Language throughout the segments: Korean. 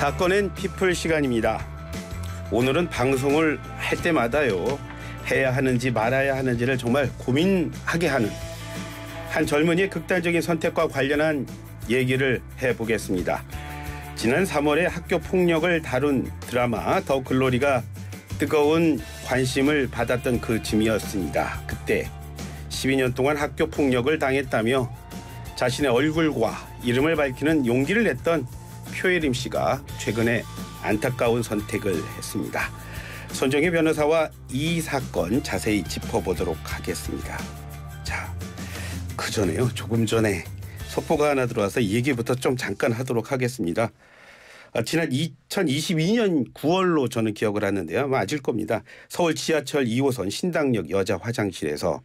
사건엔 피플 시간입니다. 오늘은 방송을 할 때마다요. 해야 하는지 말아야 하는지를 정말 고민하게 하는 한 젊은이의 극단적인 선택과 관련한 얘기를 해보겠습니다. 지난 3월에 학교 폭력을 다룬 드라마 더 글로리가 뜨거운 관심을 받았던 그짐이었습니다 그때 12년 동안 학교 폭력을 당했다며 자신의 얼굴과 이름을 밝히는 용기를 냈던 표예림 씨가 최근에 안타까운 선택을 했습니다. 손정희 변호사와 이 사건 자세히 짚어보도록 하겠습니다. 자, 그 전에요. 조금 전에 속보가 하나 들어와서 이 얘기부터 좀 잠깐 하도록 하겠습니다. 아, 지난 2022년 9월로 저는 기억을 하는데요. 아마 아실 겁니다. 서울 지하철 2호선 신당역 여자 화장실에서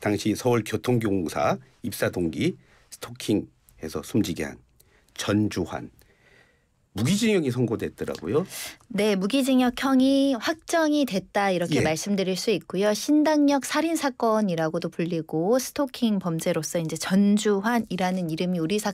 당시 서울교통공사 입사 동기 스토킹해서 숨지게 한 전주환 무기징역이 선고됐더라고요. 네, 무기징역형이 확정이 됐다 이렇게 예. 말씀드릴 수 있고요. 신당역 살인 사건이라고도 불리고 스토킹 범죄로서 이제 전주환이라는 이름이 우리 사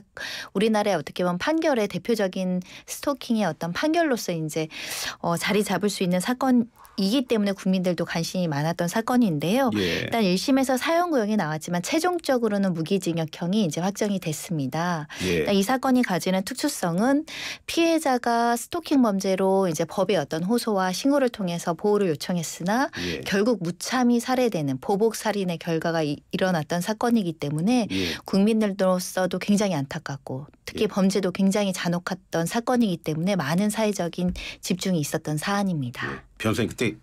우리나라의 어떻게 보면 판결의 대표적인 스토킹의 어떤 판결로서 이제 어, 자리 잡을 수 있는 사건. 이기 때문에 국민들도 관심이 많았던 사건인데요. 예. 일단 1심에서 사형구형이 나왔지만 최종적으로는 무기징역형이 이제 확정이 됐습니다. 예. 이 사건이 가지는 특수성은 피해 피해자가 스토킹 범죄로 이제 법의 어떤 호소와 신고를 통해서 보호를 요청했으나 예. 결국 무참히 살해되는 보복 살인의 결과가 이, 일어났던 사건이기 때문에 예. 국민들로서도 굉장히 안타깝고 특히 예. 범죄도 굉장히 잔혹했던 사건이기 때문에 많은 사회적인 집중이 있었던 사안입니다. 예. 변호사님 그때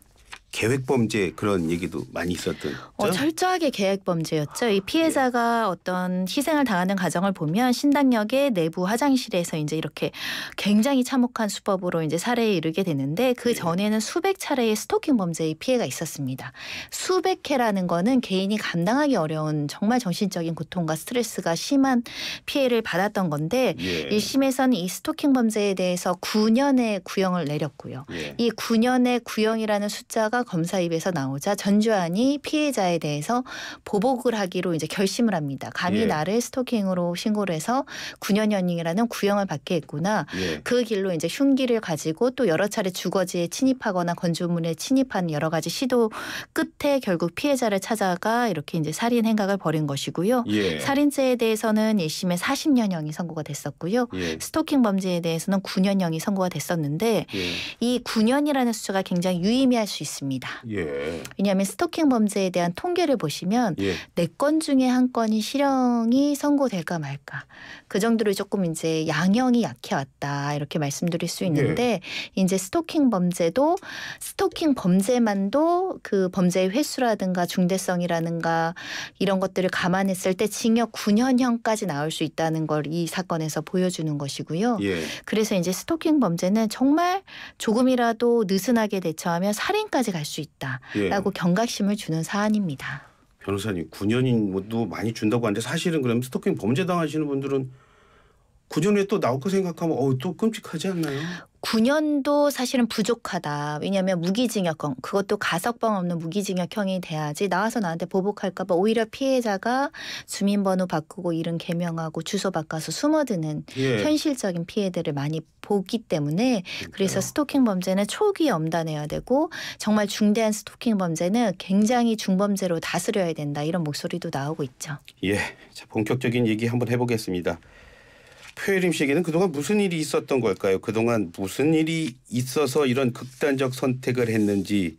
계획 범죄 그런 얘기도 많이 있었던. 어, 철저하게 계획 범죄였죠. 이 피해자가 예. 어떤 희생을 당하는 과정을 보면 신당역의 내부 화장실에서 이제 이렇게 굉장히 참혹한 수법으로 이제 살해에 이르게 되는데 그 네. 전에는 수백 차례의 스토킹 범죄의 피해가 있었습니다. 수백 회라는 거는 개인이 감당하기 어려운 정말 정신적인 고통과 스트레스가 심한 피해를 받았던 건데 예. 1심에서는 이 스토킹 범죄에 대해서 9년의 구형을 내렸고요. 예. 이 9년의 구형이라는 숫자가 검사 입에서 나오자 전주환이 피해자에 대해서 보복을 하기로 이제 결심을 합니다. 감히 예. 나를 스토킹으로 신고를 해서 9년형이라는 연 구형을 받게 했구나. 예. 그 길로 이제 흉기를 가지고 또 여러 차례 주거지에 침입하거나 건조문에 침입한 여러 가지 시도 끝에 결국 피해자를 찾아가 이렇게 이제 살인 행각을 벌인 것이고요. 예. 살인죄에 대해서는 1심에 40년형이 선고가 됐었고요. 예. 스토킹 범죄에 대해서는 9년형이 선고가 됐었는데 예. 이 9년이라는 수치가 굉장히 유의미할 수 있습니다. 있습니다. 예. 왜냐하면 스토킹 범죄에 대한 통계를 보시면 예. 네건 중에 한 건이 실형이 선고될까 말까 그 정도로 조금 이제 양형이 약해왔다 이렇게 말씀드릴 수 예. 있는데 예. 이제 스토킹 범죄도 스토킹 범죄만도 그 범죄의 횟수라든가 중대성이라든가 이런 것들을 감안했을 때 징역 9년형까지 나올 수 있다는 걸 이 사건에서 보여주는 것이고요. 예. 그래서 이제 스토킹 범죄는 정말 조금이라도 느슨하게 대처하면 살인까지 갈수 있다라고 예. 경각심을 주는 사안입니다. 변호사님 9년인도 많이 준다고 하는데 사실은 그럼 스토킹 범죄 당하시는 분들은 9년 에또 나올 거 생각하면 어또 끔찍하지 않나요? 9년도 사실은 부족하다. 왜냐하면 무기징역형 그것도 가석방 없는 무기징역형이 돼야지 나와서 나한테 보복할까봐 오히려 피해자가 주민번호 바꾸고 이름 개명하고 주소 바꿔서 숨어드는 예. 현실적인 피해들을 많이 보기 때문에 그러요 그래서 스토킹 범죄는 초기 엄단해야 되고 정말 중대한 스토킹 범죄는 굉장히 중범죄로 다스려야 된다 이런 목소리도 나오고 있죠. 예, 자 본격적인 얘기 한번 해보겠습니다. 표예림 씨에게는 그동안 무슨 일이 있었던 걸까요? 그동안 무슨 일이 있어서 이런 극단적 선택을 했는지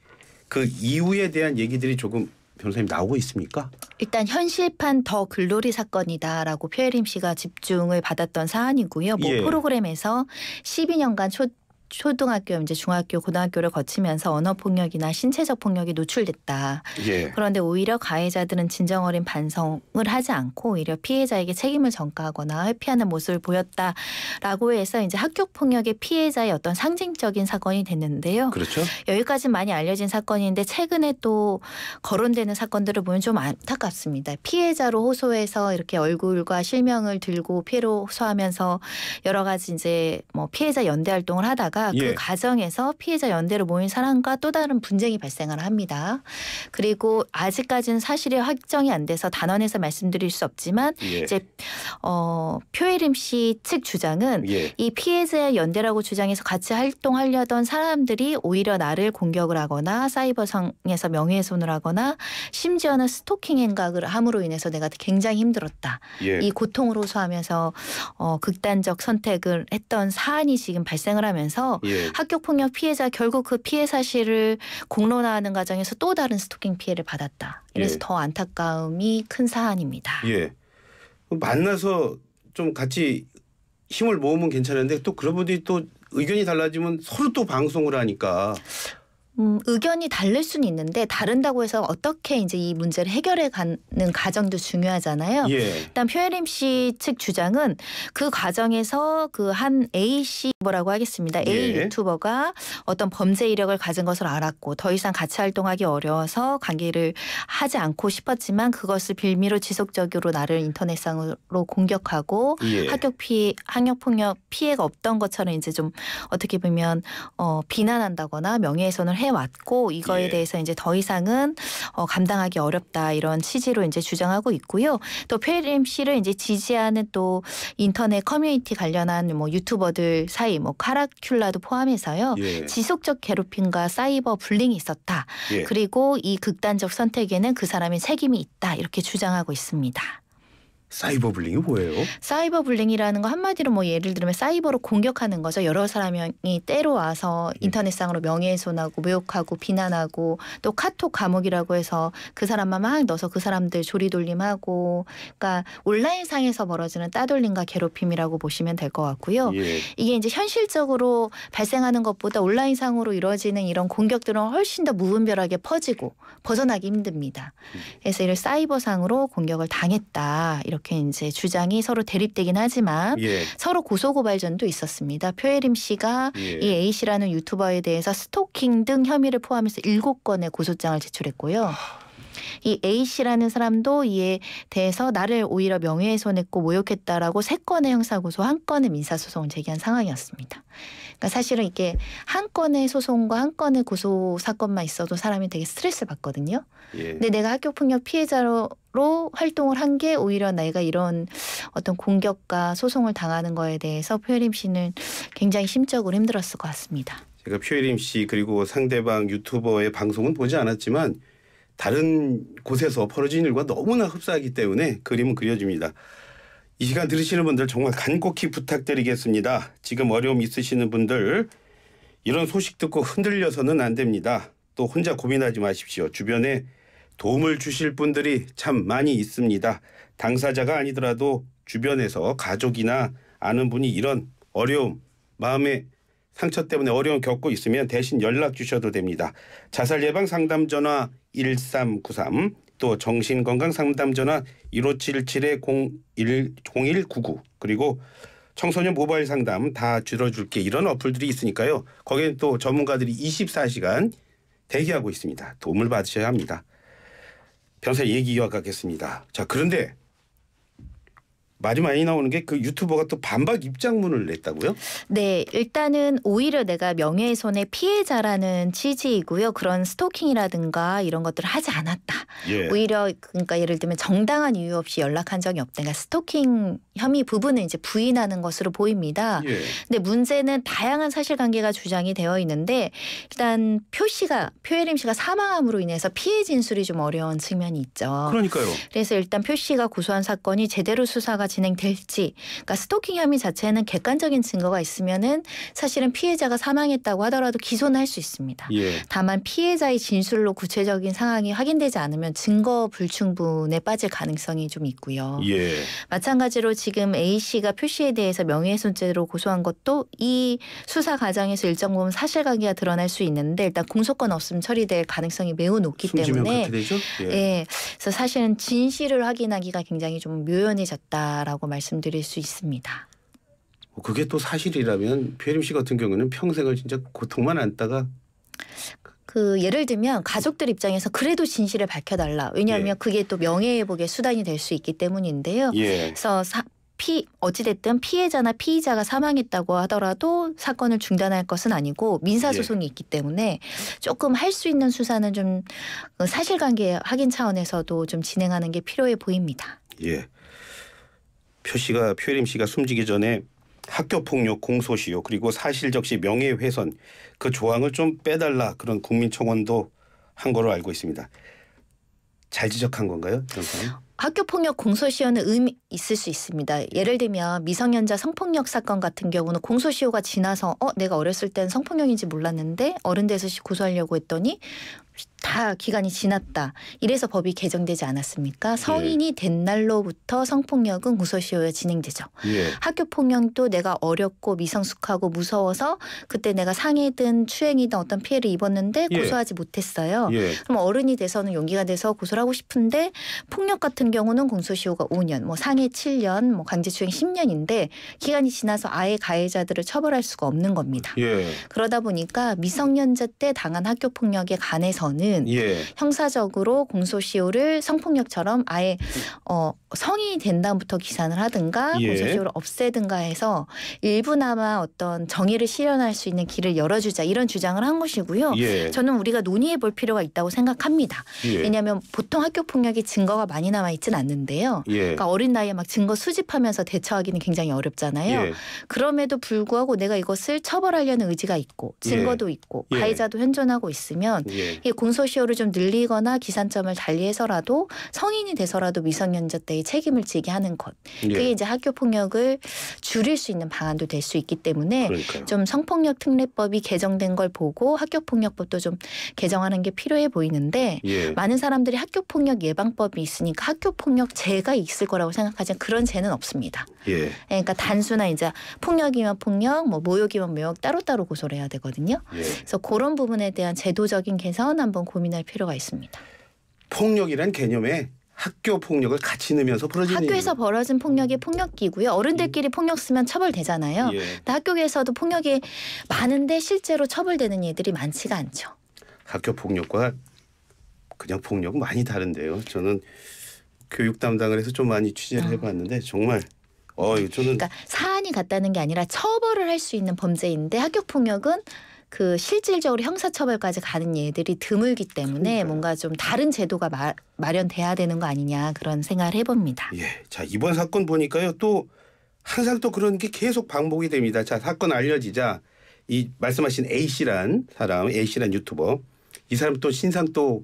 그이후에 대한 얘기들이 조금 변호사님 나오고 있습니까? 일단 현실판 더 글로리 사건이다라고 표예림 씨가 집중을 받았던 사안이고요. 모뭐 예. 프로그램에서 12년간 초 초등학교 이제 중학교 고등학교를 거치면서 언어 폭력이나 신체적 폭력이 노출됐다. 예. 그런데 오히려 가해자들은 진정 어린 반성을 하지 않고 오히려 피해자에게 책임을 전가하거나 회피하는 모습을 보였다라고 해서 이제 학교 폭력의 피해자의 어떤 상징적인 사건이 됐는데요. 그렇죠. 여기까지 많이 알려진 사건인데 최근에 또 거론되는 사건들을 보면 좀 안타깝습니다. 피해자로 호소해서 이렇게 얼굴과 실명을 들고 피해로 호소하면서 여러 가지 이제 뭐 피해자 연대 활동을 하다가 있다가 그 예. 그 가정에서 피해자 연대로 모인 사람과 또 다른 분쟁이 발생을 합니다. 그리고 아직까지는 사실이 확정이 안 돼서 단언해서 말씀드릴 수 없지만 예. 이제 어, 표혜림 씨 측 주장은 예. 이 피해자 연대라고 주장해서 같이 활동하려던 사람들이 오히려 나를 공격을 하거나 사이버상에서 명예훼손을 하거나 심지어는 스토킹 행각을 함으로 인해서 내가 굉장히 힘들었다. 예. 이 고통을 호소하면서 어, 극단적 선택을 했던 사안이 지금 발생을 하면서 예. 학교 폭력 피해자 결국 그 피해 사실을 공론화하는 과정에서 또 다른 스토킹 피해를 받았다. 이래서 예. 더 안타까움이 큰 사안입니다. 예. 만나서 좀 같이 힘을 모으면 괜찮은데 또 그런 분들이 또 의견이 달라지면 서로 또 방송을 하니까 음, 의견이 다를 수는 있는데 다른다고 해서 어떻게 이제 이 문제를 해결해 가는 과정도 중요하잖아요. 예. 일단 표혜림 씨 측 주장은 그 과정에서 그 한 A 씨 뭐라고 하겠습니다. A 예. 유튜버가 어떤 범죄 이력을 가진 것을 알았고 더 이상 같이 활동하기 어려워서 관계를 하지 않고 싶었지만 그것을 빌미로 지속적으로 나를 인터넷상으로 공격하고 예. 학교 피해, 학력 폭력 피해가 없던 것처럼 이제 좀 어떻게 보면 어, 비난한다거나 명예훼손을 해 해왔고 이거에 예. 대해서 이제 더 이상은 어, 감당하기 어렵다 이런 취지로 이제 주장하고 있고요. 또 페림 리 씨를 이제 지지하는 또 인터넷 커뮤니티 관련한 뭐 유튜버들 사이 뭐 카라큘라도 포함해서요. 예. 지속적 괴롭힘과 사이버 불링이 있었다. 예. 그리고 이 극단적 선택에는 그 사람의 책임이 있다 이렇게 주장하고 있습니다. 사이버 블링이 뭐예요? 사이버 블링이라는거 한마디로 뭐 예를 들면 사이버로 공격하는 거죠. 여러 사람이 때로 와서 예. 인터넷상으로 명예훼손하고 모욕하고 비난하고 또 카톡 감옥이라고 해서 그 사람만 막 넣어서 그 사람들 조리돌림하고 그러니까 온라인상에서 벌어지는 따돌림과 괴롭힘이라고 보시면 될 것 같고요. 예. 이게 이제 현실적으로 발생하는 것보다 온라인상으로 이루어지는 이런 공격들은 훨씬 더 무분별하게 퍼지고 벗어나기 힘듭니다. 음. 그래서 이를 사이버상으로 공격을 당했다. 이렇게 이렇게 이제 주장이 서로 대립되긴 하지만 예. 서로 고소고발전도 있었습니다. 표예림 씨가 예. 이 A 씨라는 유튜버에 대해서 스토킹 등 혐의를 포함해서 일곱 건의 고소장을 제출했고요. 이 A 씨라는 사람도 이에 대해서 나를 오히려 명예훼손했고 모욕했다라고 세 건의 형사고소, 한 건의 민사소송을 제기한 상황이었습니다. 그러니까 사실은 이게 한 건의 소송과 한 건의 고소 사건만 있어도 사람이 되게 스트레스 받거든요. 예. 근데 내가 학교 폭력 피해자로 로 활동을 한 게 오히려 내가 이런 어떤 공격과 소송을 당하는 거에 대해서 표혜림 씨는 굉장히 심적으로 힘들었을 것 같습니다. 제가 표혜림 씨 그리고 상대방 유튜버의 방송은 보지 않았지만 다른 곳에서 벌어진 일과 너무나 흡사하기 때문에 그림은 그려집니다. 이 시간 들으시는 분들 정말 간곡히 부탁드리겠습니다. 지금 어려움 있으시는 분들 이런 소식 듣고 흔들려서는 안 됩니다. 또 혼자 고민하지 마십시오. 주변에 도움을 주실 분들이 참 많이 있습니다. 당사자가 아니더라도 주변에서 가족이나 아는 분이 이런 어려움, 마음의 상처 때문에 어려움 겪고 있으면 대신 연락 주셔도 됩니다. 자살 예방 상담 전화 1393, 또 정신건강 상담 전화 1577-0199 0 1 그리고 청소년 모바일 상담 다 줄여줄게 이런 어플들이 있으니까요. 거기엔 또 전문가들이 24시간 대기하고 있습니다. 도움을 받으셔야 합니다. 변사 얘기와 같겠습니다. 자 그런데 마지막에 나오는 게 그 유튜버가 또 반박 입장문을 냈다고요? 네, 일단은 오히려 내가 명예훼손의 피해자라는 취지이고요. 그런 스토킹이라든가 이런 것들을 하지 않았다. 예. 오히려 그러니까 예를 들면 정당한 이유 없이 연락한 적이 없다. 그러니까 스토킹 혐의 부분은 이제 부인하는 것으로 보입니다. 그런데 예. 문제는 다양한 사실관계가 주장이 되어 있는데 일단 표씨가 표혜림 씨가 사망함으로 인해서 피해 진술이 좀 어려운 측면이 있죠. 그러니까요. 그래서 일단 표씨가 고소한 사건이 제대로 수사가 진행될지, 그러니까 스토킹 혐의 자체는 객관적인 증거가 있으면은 사실은 피해자가 사망했다고 하더라도 기소는 할 수 있습니다. 예. 다만 피해자의 진술로 구체적인 상황이 확인되지 않으면 증거 불충분에 빠질 가능성이 좀 있고요. 예. 마찬가지로 지금 A 씨가 표시에 대해서 명예훼손죄로 고소한 것도 이 수사 과정에서 일정 부분 사실관계가 드러날 수 있는데 일단 공소권 없음 처리될 가능성이 매우 높기 때문에 예. 예. 그래서 사실은 진실을 확인하기가 굉장히 좀 묘연해졌다라고 말씀드릴 수 있습니다. 뭐 그게 또 사실이라면 표림 씨 같은 경우는 평생을 진짜 고통만 안다가 그 예를 들면 가족들 입장에서 그래도 진실을 밝혀달라. 왜냐하면 예. 그게 또 명예회복의 수단이 될 수 있기 때문인데요. 예. 그래서 사, 피 어찌됐든 피해자나 피의자가 사망했다고 하더라도 사건을 중단할 것은 아니고 민사 예. 소송이 있기 때문에 조금 할 수 있는 수사는 좀 어, 사실관계 확인 차원에서도 좀 진행하는 게 필요해 보입니다. 예. 표 씨가 표림 씨가 숨지기 전에 학교 폭력 공소시효 그리고 사실적시 명예훼손 그 조항을 좀 빼달라 그런 국민청원도 한 거로 알고 있습니다. 잘 지적한 건가요, 전선? 학교 폭력 공소시효는 의미 있을 수 있습니다. 예를 들면 미성년자 성폭력 사건 같은 경우는 공소시효가 지나서 어 내가 어렸을 땐 성폭력인지 몰랐는데 어른 돼서 고소하려고 했더니 다 기간이 지났다. 이래서 법이 개정되지 않았습니까? 예. 성인이 된 날로부터 성폭력은 고소시효에 진행되죠. 예. 학교 폭력도 내가 어렵고 미성숙하고 무서워서 그때 내가 상해든 추행이든 어떤 피해를 입었는데 예. 고소하지 예. 못했어요. 예. 그럼 어른이 돼서는 용기가 돼서 고소를 하고 싶은데 폭력 같은 경우는 공소시효가 5년, 뭐 상해 상해 7년, 뭐 강제추행 10년인데 기간이 지나서 아예 가해자들을 처벌할 수가 없는 겁니다. 예. 그러다 보니까 미성년자 때 당한 학교 폭력에 관해서는 예. 형사적으로 공소시효를 성폭력처럼 아예 어 성인이 된 다음부터 기산을 하든가 예. 공소시효를 없애든가 해서 일부나마 어떤 정의를 실현할 수 있는 길을 열어주자 이런 주장을 한 것이고요. 예. 저는 우리가 논의해 볼 필요가 있다고 생각합니다. 예. 왜냐하면 보통 학교 폭력이 증거가 많이 남아 있진 않는데요. 예. 그러니까 어린 나이에 막 증거 수집하면서 대처하기는 굉장히 어렵잖아요. 예. 그럼에도 불구하고 내가 이것을 처벌하려는 의지가 있고 예. 증거도 있고 가해자도 현존하고 있으면 예. 공소시효를 좀 늘리거나 기산점을 달리해서라도 성인이 돼서라도 미성년자 때 저희 책임을 지게 하는 것. 그게 예. 이제 학교 폭력을 줄일 수 있는 방안도 될 수 있기 때문에 그러니까요. 좀 성폭력 특례법이 개정된 걸 보고 학교 폭력법도 좀 개정하는 게 필요해 보이는데 예. 많은 사람들이 학교 폭력 예방법이 있으니까 학교 폭력 제가 있을 거라고 생각하지만 그런 제는 없습니다. 예. 예. 그러니까 단순한 이제 폭력이면 폭력, 뭐 모욕이면 모욕 따로따로 고소를 해야 되거든요. 예. 그래서 그런 부분에 대한 제도적인 개선 한번 고민할 필요가 있습니다. 폭력이란 개념에 학교 폭력을 같이 넣으면서 벌어지 학교에서 이유. 벌어진 폭력이 음. 폭력기고요. 어른들끼리 폭력 쓰면 처벌되잖아요. 예. 학교에서도 폭력이 많은데 실제로 처벌되는 일들이 많지가 않죠. 학교 폭력과 그냥 폭력은 많이 다른데요. 저는 교육 담당을 해서 좀 많이 취재를 어. 해봤는데 정말 어 저는 그러니까 사안이 같다는 게 아니라 처벌을 할 수 있는 범죄인데 학교 폭력은 그 실질적으로 형사처벌까지 가는 예들이 드물기 때문에 그러니까요. 뭔가 좀 다른 제도가 마, 마련돼야 되는 거 아니냐 그런 생각을 해봅니다. 예, 자 이번 사건 보니까요 또 항상 또 그런 게 계속 반복이 됩니다. 자 사건 알려지자 이 말씀하신 A 씨란 사람, A 씨란 유튜버 이 사람 또 신상 또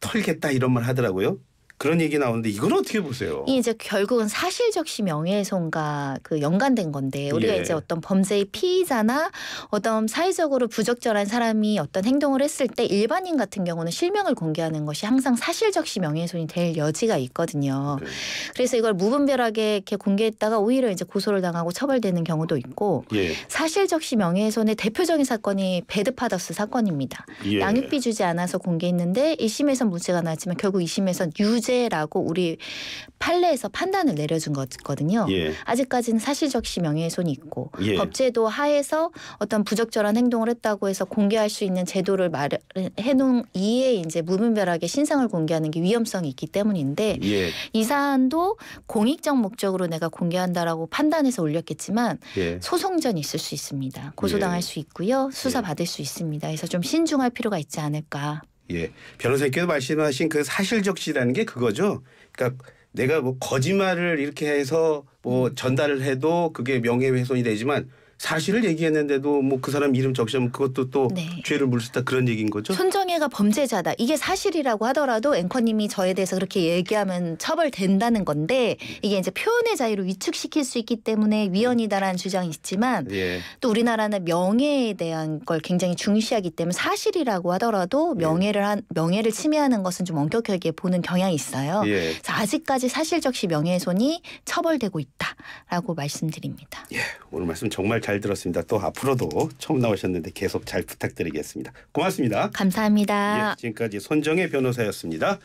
털겠다 이런 말 하더라고요. 그런 얘기 나오는데 이걸 어떻게 보세요? 이제 결국은 사실적시 명예훼손과 그 연관된 건데 우리가 예. 이제 어떤 범죄의 피의자나 어떤 사회적으로 부적절한 사람이 어떤 행동을 했을 때 일반인 같은 경우는 실명을 공개하는 것이 항상 사실적시 명예훼손이 될 여지가 있거든요. 네. 그래서 이걸 무분별하게 이렇게 공개했다가 오히려 이제 고소를 당하고 처벌되는 경우도 있고 예. 사실적시 명예훼손의 대표적인 사건이 배드파더스 사건입니다. 예. 양육비 주지 않아서 공개했는데 1심에선 무죄가 나지만 결국 2심에선 유죄 무죄라고 우리 판례에서 판단을 내려준 거거든요. 예. 아직까지는 사실적시 명예훼손이 있고 예. 법제도 하에서 어떤 부적절한 행동을 했다고 해서 공개할 수 있는 제도를 마련해놓은 이에 이제 무분별하게 신상을 공개하는 게 위험성이 있기 때문인데 예. 이 사안도 공익적 목적으로 내가 공개한다라고 판단해서 올렸겠지만 예. 소송전이 있을 수 있습니다. 고소당할 예. 수 있고요. 수사 예. 받을 수 있습니다. 그래서 좀 신중할 필요가 있지 않을까. 예. 변호사님께서 말씀하신 그 사실적시라는 게 그거죠. 그러니까 내가 뭐 거짓말을 이렇게 해서 뭐 전달을 해도 그게 명예훼손이 되지만 사실을 얘기했는데도 뭐 그 사람 이름 적시면 하 그것도 또 네. 죄를 물수다 그런 얘기인 거죠. 손정혜가 범죄자다. 이게 사실이라고 하더라도 앵커님이 저에 대해서 그렇게 얘기하면 처벌된다는 건데 이게 이제 표현의 자유를 위축시킬 수 있기 때문에 위헌이다라는 주장이 있지만 예. 또 우리나라는 명예에 대한 걸 굉장히 중시하기 때문에 사실이라고 하더라도 예. 명예를 한 명예를 침해하는 것은 좀 엄격하게 보는 경향이 있어요. 예. 그래서 아직까지 사실적시 명예훼손이 처벌되고 있다라고 말씀드립니다. 예, 오늘 말씀 정말 잘. 잘 들었습니다. 또 앞으로도 처음 나오셨는데 계속 잘 부탁드리겠습니다. 고맙습니다. 감사합니다. 예, 지금까지 손정혜 변호사였습니다.